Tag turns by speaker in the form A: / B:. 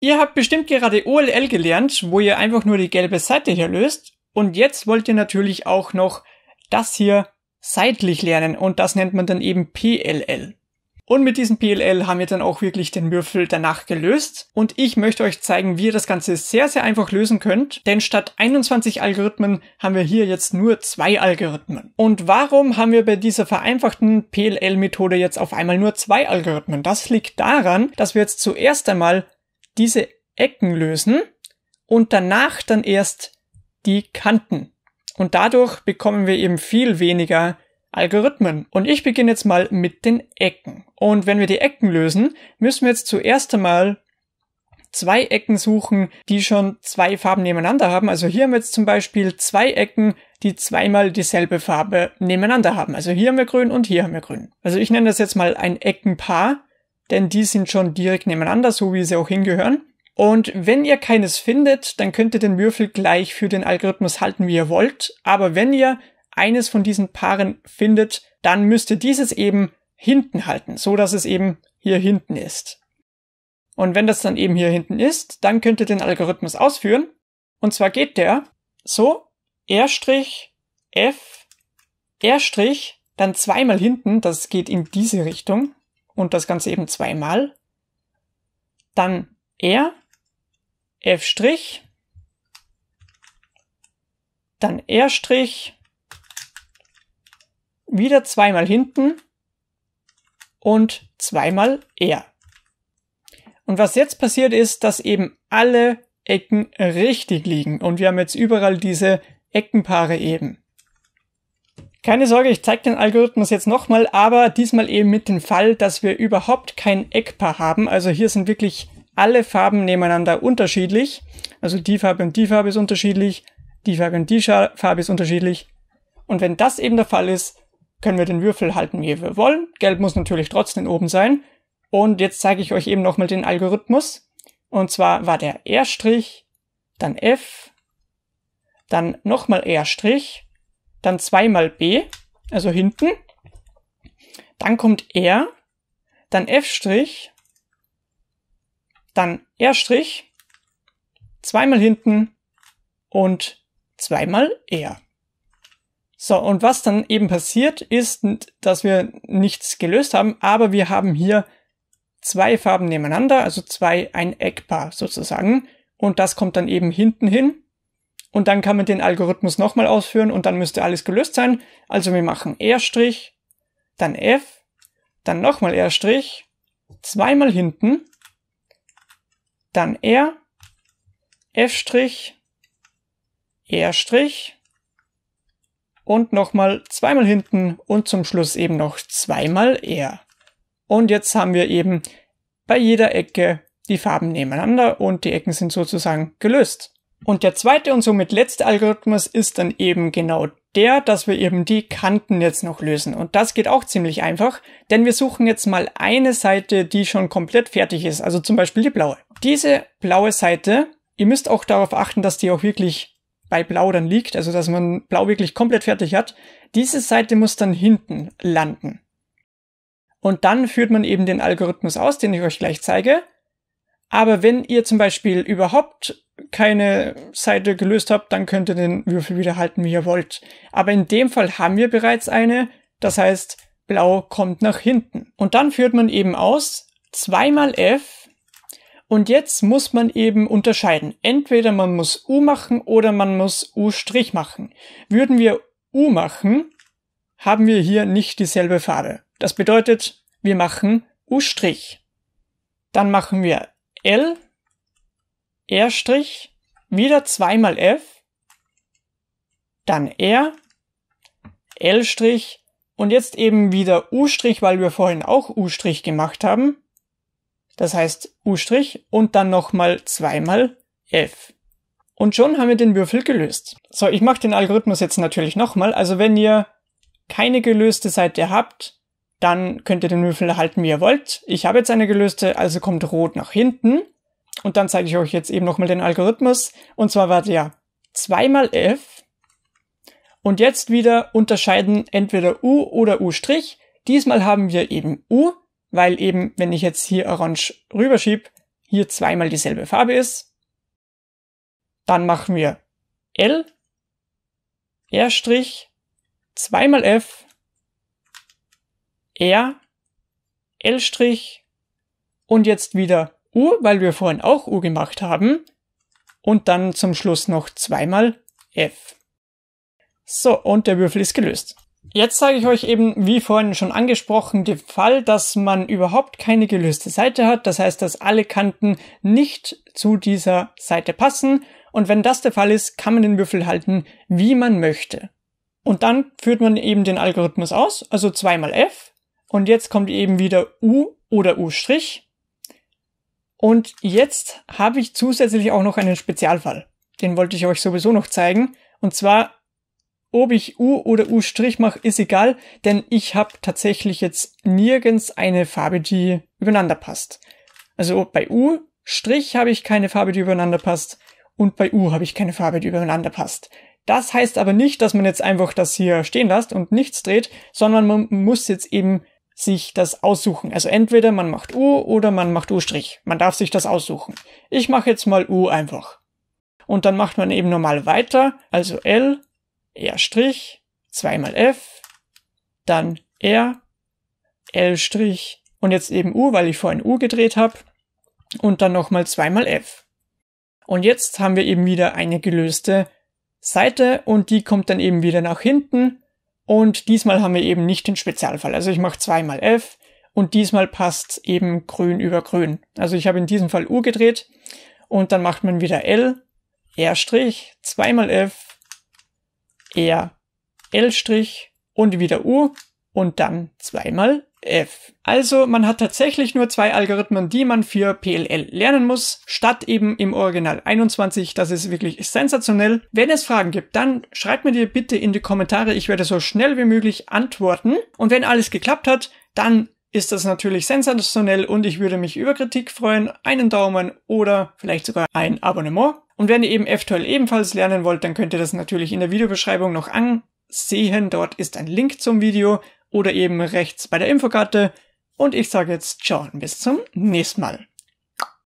A: Ihr habt bestimmt gerade OLL gelernt, wo ihr einfach nur die gelbe Seite hier löst. Und jetzt wollt ihr natürlich auch noch das hier seitlich lernen und das nennt man dann eben PLL. Und mit diesem PLL haben wir dann auch wirklich den Würfel danach gelöst. Und ich möchte euch zeigen, wie ihr das Ganze sehr, sehr einfach lösen könnt. Denn statt 21 Algorithmen haben wir hier jetzt nur zwei Algorithmen. Und warum haben wir bei dieser vereinfachten PLL-Methode jetzt auf einmal nur zwei Algorithmen? Das liegt daran, dass wir jetzt zuerst einmal diese Ecken lösen und danach dann erst die Kanten. Und dadurch bekommen wir eben viel weniger Algorithmen. Und ich beginne jetzt mal mit den Ecken. Und wenn wir die Ecken lösen, müssen wir jetzt zuerst einmal zwei Ecken suchen, die schon zwei Farben nebeneinander haben. Also hier haben wir jetzt zum Beispiel zwei Ecken, die zweimal dieselbe Farbe nebeneinander haben. Also hier haben wir grün und hier haben wir grün. Also ich nenne das jetzt mal ein Eckenpaar denn die sind schon direkt nebeneinander, so wie sie auch hingehören. Und wenn ihr keines findet, dann könnt ihr den Würfel gleich für den Algorithmus halten, wie ihr wollt. Aber wenn ihr eines von diesen Paaren findet, dann müsst ihr dieses eben hinten halten, so dass es eben hier hinten ist. Und wenn das dann eben hier hinten ist, dann könnt ihr den Algorithmus ausführen. Und zwar geht der so R' F R', dann zweimal hinten, das geht in diese Richtung und das Ganze eben zweimal. Dann R, F', dann R', wieder zweimal hinten und zweimal R. Und was jetzt passiert ist, dass eben alle Ecken richtig liegen und wir haben jetzt überall diese Eckenpaare eben. Keine Sorge, ich zeige den Algorithmus jetzt nochmal, aber diesmal eben mit dem Fall, dass wir überhaupt kein Eckpaar haben. Also hier sind wirklich alle Farben nebeneinander unterschiedlich. Also die Farbe und die Farbe ist unterschiedlich, die Farbe und die Farbe ist unterschiedlich. Und wenn das eben der Fall ist, können wir den Würfel halten, wie wir wollen. Gelb muss natürlich trotzdem oben sein. Und jetzt zeige ich euch eben nochmal den Algorithmus. Und zwar war der R', dann F, dann nochmal R', dann zweimal B, also hinten, dann kommt R, dann F', dann R', zweimal hinten und zweimal R. So, und was dann eben passiert ist, dass wir nichts gelöst haben, aber wir haben hier zwei Farben nebeneinander, also zwei ein Eckpaar sozusagen. Und das kommt dann eben hinten hin und dann kann man den Algorithmus nochmal ausführen und dann müsste alles gelöst sein. Also wir machen R', dann F, dann nochmal R', zweimal hinten, dann R, F', R' und nochmal zweimal hinten und zum Schluss eben noch zweimal R. Und jetzt haben wir eben bei jeder Ecke die Farben nebeneinander und die Ecken sind sozusagen gelöst. Und der zweite und somit letzte Algorithmus ist dann eben genau der, dass wir eben die Kanten jetzt noch lösen. Und das geht auch ziemlich einfach, denn wir suchen jetzt mal eine Seite, die schon komplett fertig ist, also zum Beispiel die blaue. Diese blaue Seite, ihr müsst auch darauf achten, dass die auch wirklich bei blau dann liegt, also dass man blau wirklich komplett fertig hat. Diese Seite muss dann hinten landen. Und dann führt man eben den Algorithmus aus, den ich euch gleich zeige. Aber wenn ihr zum Beispiel überhaupt keine Seite gelöst habt, dann könnt ihr den Würfel wieder halten, wie ihr wollt. Aber in dem Fall haben wir bereits eine, das heißt, blau kommt nach hinten. Und dann führt man eben aus, zweimal F, und jetzt muss man eben unterscheiden. Entweder man muss U machen oder man muss U' machen. Würden wir U machen, haben wir hier nicht dieselbe Farbe. Das bedeutet, wir machen U'. Dann machen wir L R' wieder zweimal F, dann R, L' und jetzt eben wieder U', weil wir vorhin auch U' gemacht haben. Das heißt U' und dann nochmal zweimal F. Und schon haben wir den Würfel gelöst. So, ich mache den Algorithmus jetzt natürlich nochmal. Also wenn ihr keine gelöste Seite habt, dann könnt ihr den Würfel erhalten, wie ihr wollt. Ich habe jetzt eine gelöste, also kommt rot nach hinten. Und dann zeige ich euch jetzt eben nochmal den Algorithmus. Und zwar war der 2 mal f. Und jetzt wieder unterscheiden entweder u oder u'. Diesmal haben wir eben u, weil eben, wenn ich jetzt hier orange rüberschieb, hier zweimal dieselbe Farbe ist. Dann machen wir L, R', 2 mal F R, L' und jetzt wieder U, weil wir vorhin auch U gemacht haben. Und dann zum Schluss noch zweimal F. So, und der Würfel ist gelöst. Jetzt zeige ich euch eben, wie vorhin schon angesprochen, den Fall, dass man überhaupt keine gelöste Seite hat. Das heißt, dass alle Kanten nicht zu dieser Seite passen. Und wenn das der Fall ist, kann man den Würfel halten, wie man möchte. Und dann führt man eben den Algorithmus aus, also zweimal f und jetzt kommt eben wieder U oder U'. Und jetzt habe ich zusätzlich auch noch einen Spezialfall. Den wollte ich euch sowieso noch zeigen. Und zwar, ob ich U oder U' mache, ist egal, denn ich habe tatsächlich jetzt nirgends eine Farbe, die übereinander passt. Also bei U' habe ich keine Farbe, die übereinander passt und bei U habe ich keine Farbe, die übereinander passt. Das heißt aber nicht, dass man jetzt einfach das hier stehen lässt und nichts dreht, sondern man muss jetzt eben sich das aussuchen. Also entweder man macht U oder man macht U'. Man darf sich das aussuchen. Ich mache jetzt mal U einfach. Und dann macht man eben normal weiter, also L, R', zweimal F, dann R, L' und jetzt eben U, weil ich vorhin U gedreht habe und dann nochmal zweimal F. Und jetzt haben wir eben wieder eine gelöste Seite und die kommt dann eben wieder nach hinten und diesmal haben wir eben nicht den Spezialfall. Also ich mache zweimal F und diesmal passt eben grün über grün. Also ich habe in diesem Fall U gedreht und dann macht man wieder L, R', zweimal F, R, L' und wieder U und dann zweimal F. Also man hat tatsächlich nur zwei Algorithmen, die man für PLL lernen muss, statt eben im Original 21. Das ist wirklich sensationell. Wenn es Fragen gibt, dann schreibt mir die bitte in die Kommentare. Ich werde so schnell wie möglich antworten. Und wenn alles geklappt hat, dann ist das natürlich sensationell und ich würde mich über Kritik freuen, einen Daumen oder vielleicht sogar ein Abonnement. Und wenn ihr eben f FTOL ebenfalls lernen wollt, dann könnt ihr das natürlich in der Videobeschreibung noch ansehen. Dort ist ein Link zum Video oder eben rechts bei der Infokarte. Und ich sage jetzt ciao und bis zum nächsten Mal.